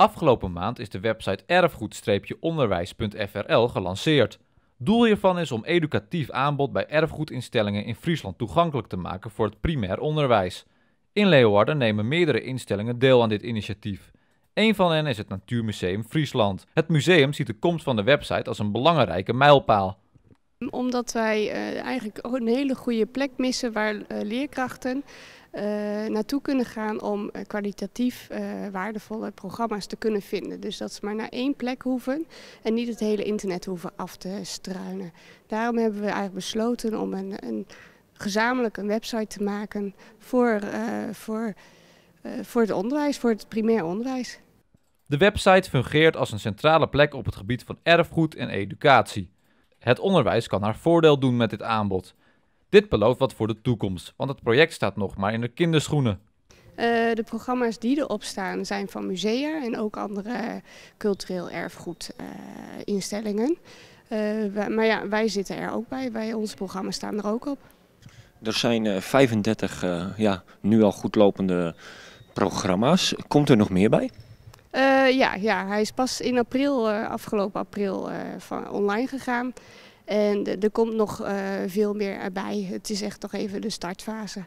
Afgelopen maand is de website erfgoed-onderwijs.frl gelanceerd. Doel hiervan is om educatief aanbod bij erfgoedinstellingen in Friesland toegankelijk te maken voor het primair onderwijs. In Leeuwarden nemen meerdere instellingen deel aan dit initiatief. Een van hen is het Natuurmuseum Friesland. Het museum ziet de komst van de website als een belangrijke mijlpaal omdat wij eh, eigenlijk een hele goede plek missen waar eh, leerkrachten eh, naartoe kunnen gaan om kwalitatief waardevolle programma's te kunnen vinden. Dus dat ze maar naar één plek hoeven en niet het hele internet hoeven af te struinen. Daarom hebben we eigenlijk besloten om een, een gezamenlijk een website te maken voor, voor, voor het onderwijs, voor het primair onderwijs. De website fungeert als een centrale plek op het gebied van erfgoed en educatie. Het onderwijs kan haar voordeel doen met dit aanbod. Dit belooft wat voor de toekomst, want het project staat nog maar in de kinderschoenen. Eh, de programma's die erop staan zijn van musea en ook andere cultureel erfgoedinstellingen. Eh, uh, eh, maar ja, wij zitten er ook bij. Wij, onze programma's staan er ook op. Er zijn 35 ja, nu al goed lopende programma's. Komt er nog meer bij? Eh, ja, ja, hij is pas in april, eh, afgelopen april, eh, van online gegaan. En er komt nog veel meer erbij. Het is echt nog even de startfase.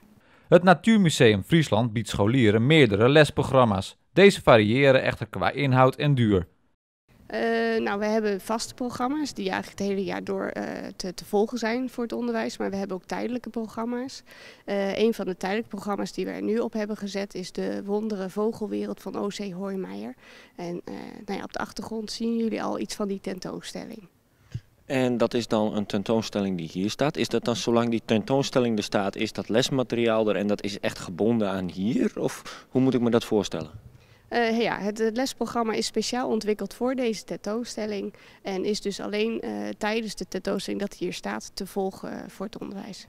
Het Natuurmuseum Friesland biedt scholieren meerdere lesprogramma's. Deze variëren echter qua inhoud en duur. Eh, nou, we hebben vaste programma's die eigenlijk het hele jaar door eh, te, te, volgen zijn voor het onderwijs. Maar we hebben ook tijdelijke programma's. Eh, een van de tijdelijke programma's die we er nu op hebben gezet is de Wonderen Vogelwereld van O.C. Hoijmeijer. En nou op de achtergrond zien jullie al iets van die tentoonstelling. En dat is dan een tentoonstelling die hier staat. Is dat dan zolang die tentoonstelling er staat, is dat lesmateriaal er en dat is echt gebonden aan hier? Of hoe moet ik me dat voorstellen? Eh, ja, het lesprogramma is speciaal ontwikkeld voor deze tentoonstelling. En is dus alleen eh, tijdens de tentoonstelling dat hier staat te volgen eh, voor het onderwijs.